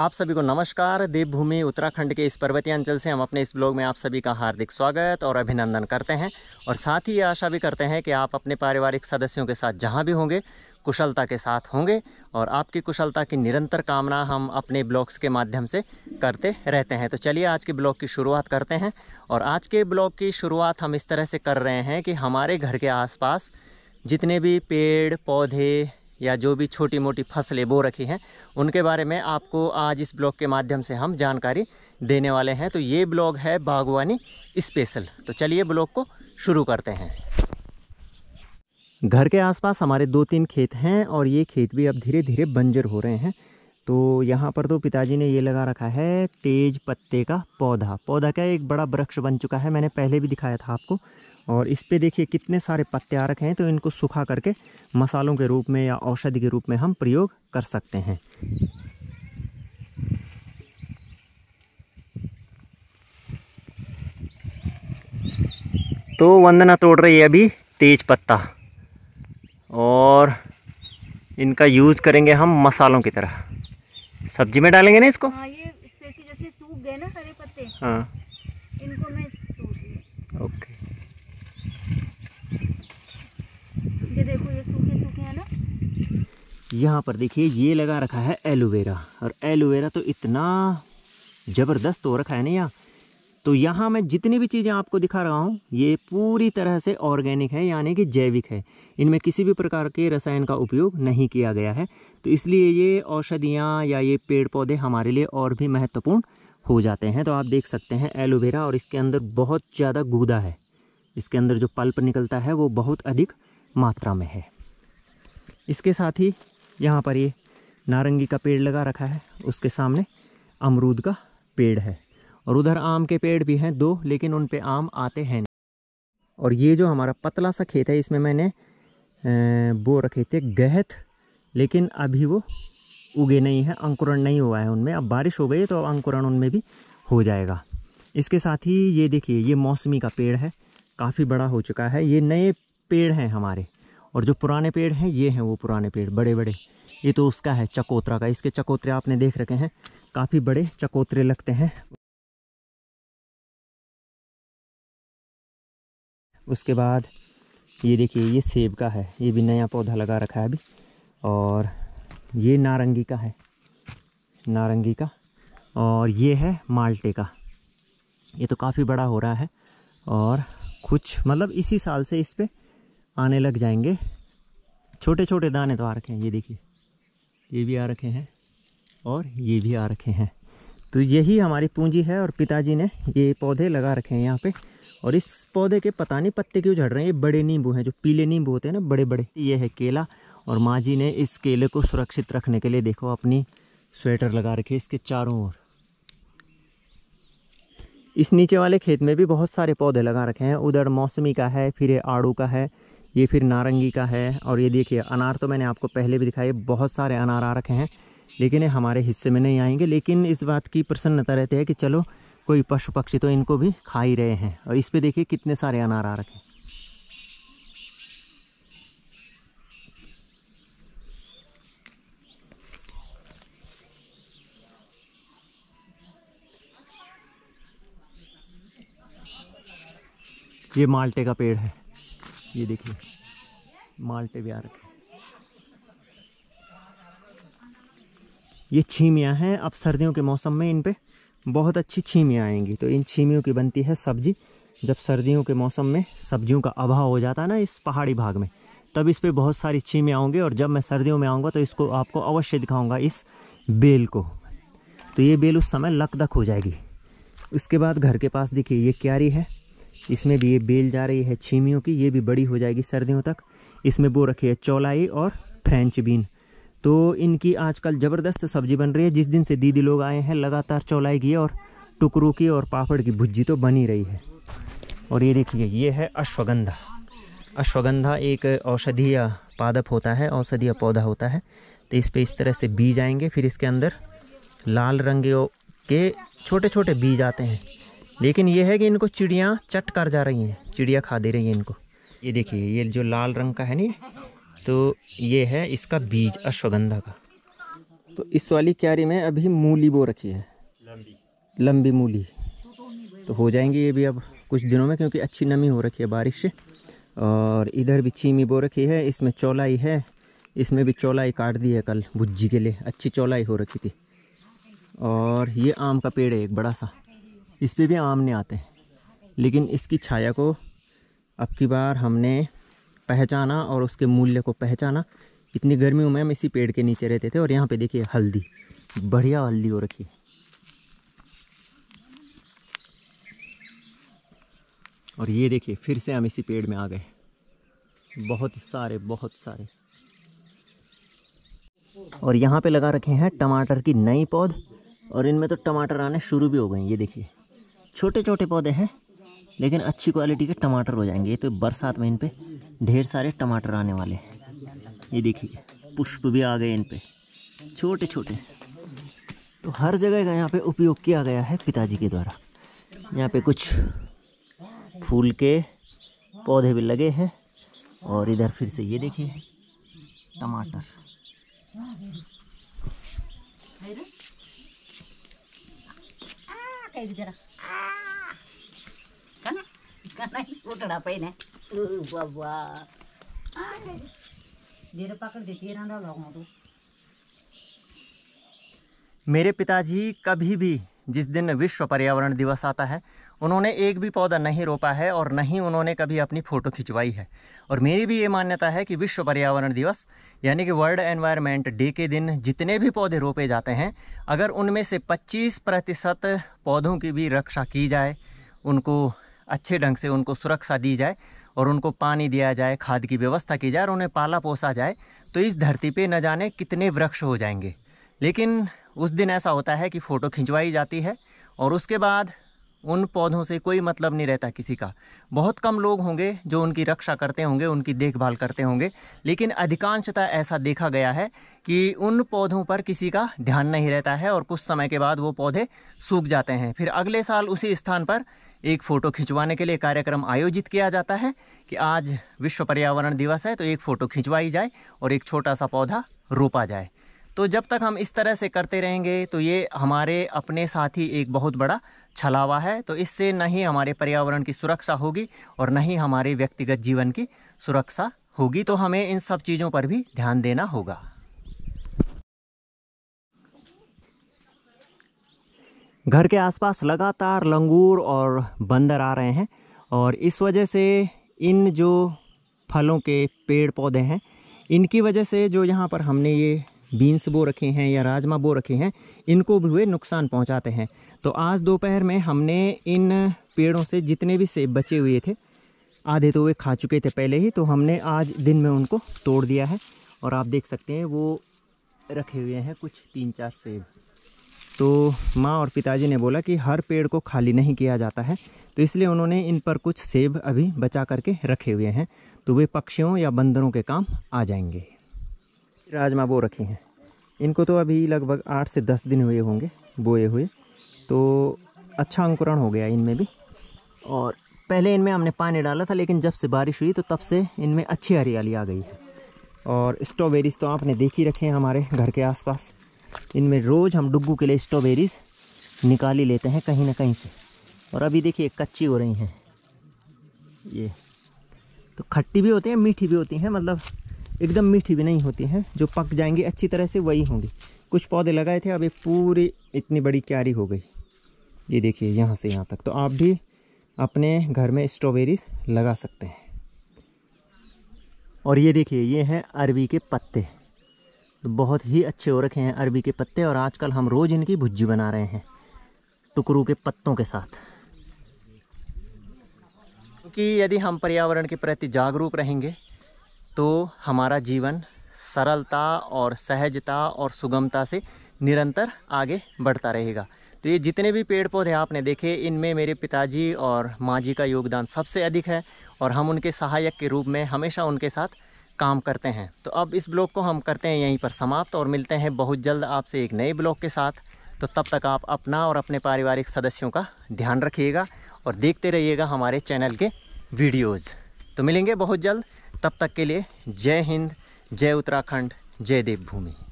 आप सभी को नमस्कार देवभूमि उत्तराखंड के इस पर्वतीयांचल से हम अपने इस ब्लॉग में आप सभी का हार्दिक स्वागत और अभिनंदन करते हैं और साथ ही ये आशा भी करते हैं कि आप अपने पारिवारिक सदस्यों के साथ जहाँ भी होंगे कुशलता के साथ होंगे और आपकी कुशलता की निरंतर कामना हम अपने ब्लॉग्स के माध्यम से करते रहते हैं तो चलिए आज के ब्लॉग की शुरुआत करते हैं और आज के ब्लॉग की शुरुआत हम इस तरह से कर रहे हैं कि हमारे घर के आसपास जितने भी पेड़ पौधे या जो भी छोटी मोटी फसलें बो रखी हैं उनके बारे में आपको आज इस ब्लॉग के माध्यम से हम जानकारी देने वाले हैं तो ये ब्लॉग है बागवानी स्पेशल तो चलिए ब्लॉग को शुरू करते हैं घर के आसपास हमारे दो तीन खेत हैं और ये खेत भी अब धीरे धीरे बंजर हो रहे हैं तो यहाँ पर तो पिताजी ने ये लगा रखा है तेज पत्ते का पौधा पौधा क्या एक बड़ा वृक्ष बन चुका है मैंने पहले भी दिखाया था आपको और इस पे देखिए कितने सारे पत्ते आ रखे हैं तो इनको सूखा करके मसालों के रूप में या औषधि के रूप में हम प्रयोग कर सकते हैं तो वंदना तोड़ रही है अभी तेज पत्ता और इनका यूज़ करेंगे हम मसालों की तरह सब्जी में डालेंगे ना इसको हाँ, ये जैसे सूख गए ना पत्ते हाँ इनको मैं यहाँ पर देखिए ये लगा रखा है एलोवेरा और एलोवेरा तो इतना ज़बरदस्त हो रखा है ना यहाँ तो यहाँ मैं जितनी भी चीज़ें आपको दिखा रहा हूँ ये पूरी तरह से ऑर्गेनिक है यानी कि जैविक है इनमें किसी भी प्रकार के रसायन का उपयोग नहीं किया गया है तो इसलिए ये औषधियाँ या ये पेड़ पौधे हमारे लिए और भी महत्वपूर्ण हो जाते हैं तो आप देख सकते हैं एलोवेरा और इसके अंदर बहुत ज़्यादा गूदा है इसके अंदर जो पल्प निकलता है वो बहुत अधिक मात्रा में है इसके साथ ही यहाँ पर ये नारंगी का पेड़ लगा रखा है उसके सामने अमरूद का पेड़ है और उधर आम के पेड़ भी हैं दो लेकिन उन पे आम आते हैं नहीं और ये जो हमारा पतला सा खेत है इसमें मैंने बो रखे थे गहत लेकिन अभी वो उगे नहीं है अंकुरण नहीं हुआ है उनमें अब बारिश हो गई तो अंकुरण उनमें भी हो जाएगा इसके साथ ही ये देखिए ये मौसमी का पेड़ है काफ़ी बड़ा हो चुका है ये नए पेड़ हैं हमारे और जो पुराने पेड़ हैं ये हैं वो पुराने पेड़ बड़े बड़े ये तो उसका है चकोत्रा का इसके चकोत्रे आपने देख रखे हैं काफ़ी बड़े चकोत्रे लगते हैं उसके बाद ये देखिए ये सेब का है ये भी नया पौधा लगा रखा है अभी और ये नारंगी का है नारंगी का और ये है माल्टे का ये तो काफ़ी बड़ा हो रहा है और कुछ मतलब इसी साल से इस पर आने लग जाएंगे छोटे छोटे दाने तो आ रखे हैं ये देखिए ये भी आ रखे हैं और ये भी आ रखे हैं तो यही हमारी पूंजी है और पिताजी ने ये पौधे लगा रखे हैं यहाँ पे और इस पौधे के पता नहीं पत्ते क्यों झड़ रहे हैं ये बड़े नींबू हैं जो पीले नींबू होते हैं ना बड़े बड़े ये है केला और माँ जी ने इस केले को सुरक्षित रखने के लिए देखो अपनी स्वेटर लगा रखी है इसके चारों ओर इस नीचे वाले खेत में भी बहुत सारे पौधे लगा रखे हैं उधर मौसमी का है फिर आड़ू का है ये फिर नारंगी का है और ये देखिए अनार तो मैंने आपको पहले भी दिखाई बहुत सारे अनार आ रखे हैं लेकिन ये हमारे हिस्से में नहीं आएंगे लेकिन इस बात की प्रसन्नता रहती है कि चलो कोई पशु पक्षी तो इनको भी खा ही रहे हैं और इस पर देखिए कितने सारे अनार आ रखे हैं ये माल्टे का पेड़ है ये देखिए माल्टे भी आ रखे ये छीमियाँ हैं अब सर्दियों के मौसम में इन पर बहुत अच्छी छीमियाँ आएंगी तो इन छीमियों की बनती है सब्जी जब सर्दियों के मौसम में सब्जियों का अभाव हो जाता है ना इस पहाड़ी भाग में तब इस पर बहुत सारी छीमें आऊँगी और जब मैं सर्दियों में आऊँगा तो इसको आपको अवश्य दिखाऊँगा इस बेल को तो ये बेल उस समय लकदक हो जाएगी उसके बाद घर के पास देखिए ये क्यारी है इसमें भी ये बेल जा रही है छीमियों की ये भी बड़ी हो जाएगी सर्दियों तक इसमें वो रखी है चौलाई और फ्रेंच बीन तो इनकी आजकल ज़बरदस्त सब्जी बन रही है जिस दिन से दीदी लोग आए हैं लगातार चौलाई की और टुकरू की और पापड़ की भुज्जी तो बनी रही है और ये देखिए ये है अश्वगंधा अश्वगंधा एक औषधीय पादप होता है औषधीय पौधा होता है तो इस पर इस तरह से बीज आएंगे फिर इसके अंदर लाल रंग के छोटे छोटे बीज आते हैं लेकिन ये है कि इनको चिड़िया चट कर जा रही हैं चिड़िया खा दे रही हैं इनको ये देखिए ये जो लाल रंग का है नहीं तो ये है इसका बीज अश्वगंधा का तो इस वाली क्यारी में अभी मूली बो रखी है लंबी लंबी मूली तो हो जाएंगी ये भी अब कुछ दिनों में क्योंकि अच्छी नमी हो रखी है बारिश से और इधर भी चीमी बो रखी है इसमें चौलाई है इसमें भी चौलाई काट दी है कल भुज्जी के लिए अच्छी चौलाई हो रखी थी और ये आम का पेड़ है एक बड़ा सा इस पर भी आमने आते हैं लेकिन इसकी छाया को अब की बार हमने पहचाना और उसके मूल्य को पहचाना इतनी गर्मियों में हम इसी पेड़ के नीचे रहते थे और यहाँ पे देखिए हल्दी बढ़िया हल्दी हो रखी है और ये देखिए फिर से हम इसी पेड़ में आ गए बहुत सारे बहुत सारे और यहाँ पे लगा रखे हैं टमाटर की नई पौध और इनमें तो टमाटर आने शुरू भी हो गए ये देखिए छोटे छोटे पौधे हैं लेकिन अच्छी क्वालिटी के टमाटर हो जाएंगे तो बरसात में इन पर ढेर सारे टमाटर आने वाले हैं ये देखिए पुष्प भी आ गए इन पर छोटे छोटे तो हर जगह का यहाँ पे उपयोग किया गया है पिताजी के द्वारा यहाँ पे कुछ फूल के पौधे भी लगे हैं और इधर फिर से ये देखिए टमाटर जरा मेरे पिताजी कभी भी जिस दिन विश्व पर्यावरण दिवस आता है उन्होंने एक भी पौधा नहीं रोपा है और नहीं उन्होंने कभी अपनी फ़ोटो खिंचवाई है और मेरी भी ये मान्यता है कि विश्व पर्यावरण दिवस यानी कि वर्ल्ड एनवायरनमेंट डे के दिन जितने भी पौधे रोपे जाते हैं अगर उनमें से 25 प्रतिशत पौधों की भी रक्षा की जाए उनको अच्छे ढंग से उनको सुरक्षा दी जाए और उनको पानी दिया जाए खाद की व्यवस्था की जाए और उन्हें पाला पोसा जाए तो इस धरती पे न जाने कितने वृक्ष हो जाएंगे लेकिन उस दिन ऐसा होता है कि फ़ोटो खिंचवाई जाती है और उसके बाद उन पौधों से कोई मतलब नहीं रहता किसी का बहुत कम लोग होंगे जो उनकी रक्षा करते होंगे उनकी देखभाल करते होंगे लेकिन अधिकांशतः ऐसा देखा गया है कि उन पौधों पर किसी का ध्यान नहीं रहता है और कुछ समय के बाद वो पौधे सूख जाते हैं फिर अगले साल उसी स्थान पर एक फ़ोटो खिंचवाने के लिए कार्यक्रम आयोजित किया जाता है कि आज विश्व पर्यावरण दिवस है तो एक फ़ोटो खिंचवाई जाए और एक छोटा सा पौधा रोपा जाए तो जब तक हम इस तरह से करते रहेंगे तो ये हमारे अपने साथ ही एक बहुत बड़ा छलावा है तो इससे न ही हमारे पर्यावरण की सुरक्षा होगी और न ही हमारे व्यक्तिगत जीवन की सुरक्षा होगी तो हमें इन सब चीज़ों पर भी ध्यान देना होगा घर के आसपास लगातार लंगूर और बंदर आ रहे हैं और इस वजह से इन जो फलों के पेड़ पौधे हैं इनकी वजह से जो यहाँ पर हमने ये बीन्स बो रखे हैं या राजमा बो रखे हैं इनको वे नुकसान पहुँचाते हैं तो आज दोपहर में हमने इन पेड़ों से जितने भी सेब बचे हुए थे आधे तो वे खा चुके थे पहले ही तो हमने आज दिन में उनको तोड़ दिया है और आप देख सकते हैं वो रखे हुए हैं कुछ तीन चार सेब तो माँ और पिताजी ने बोला कि हर पेड़ को खाली नहीं किया जाता है तो इसलिए उन्होंने इन पर कुछ सेब अभी बचा करके रखे हुए हैं तो वे पक्षियों या बंदरों के काम आ जाएंगे राजमा बो रखे हैं इनको तो अभी लगभग आठ से दस दिन हुए होंगे बोए हुए तो अच्छा अंकुरण हो गया इनमें भी और पहले इनमें हमने पानी डाला था लेकिन जब से बारिश हुई तो तब से इनमें अच्छी हरियाली आ गई है और स्ट्रॉबेरीज तो आपने देख ही रखे हैं हमारे घर के आसपास इनमें रोज़ हम डुग्गू के लिए स्ट्रॉबेरीज निकाल ही लेते हैं कहीं ना कहीं से और अभी देखिए कच्ची हो रही हैं ये तो खट्टी भी होती हैं मीठी भी होती हैं मतलब एकदम मीठी भी नहीं होती हैं जो पक जाएंगी अच्छी तरह से वही होंगी कुछ पौधे लगाए थे अब ये पूरी इतनी बड़ी क्यारी हो गई ये देखिए यहाँ से यहाँ तक तो आप भी अपने घर में स्ट्रॉबेरीज लगा सकते हैं और ये देखिए ये हैं अरबी के पत्ते तो बहुत ही अच्छे हो रखे हैं अरबी के पत्ते और आजकल हम रोज़ इनकी भुज्जी बना रहे हैं टुकरू के पत्तों के साथ क्योंकि यदि हम पर्यावरण के प्रति जागरूक रहेंगे तो हमारा जीवन सरलता और सहजता और सुगमता से निरंतर आगे बढ़ता रहेगा तो ये जितने भी पेड़ पौधे आपने देखे इनमें मेरे पिताजी और माँ जी का योगदान सबसे अधिक है और हम उनके सहायक के रूप में हमेशा उनके साथ काम करते हैं तो अब इस ब्लॉग को हम करते हैं यहीं पर समाप्त और मिलते हैं बहुत जल्द आपसे एक नए ब्लॉग के साथ तो तब तक आप अपना और अपने पारिवारिक सदस्यों का ध्यान रखिएगा और देखते रहिएगा हमारे चैनल के वीडियोज़ तो मिलेंगे बहुत जल्द तब तक के लिए जय हिंद जय उत्तराखंड जय देवभूमि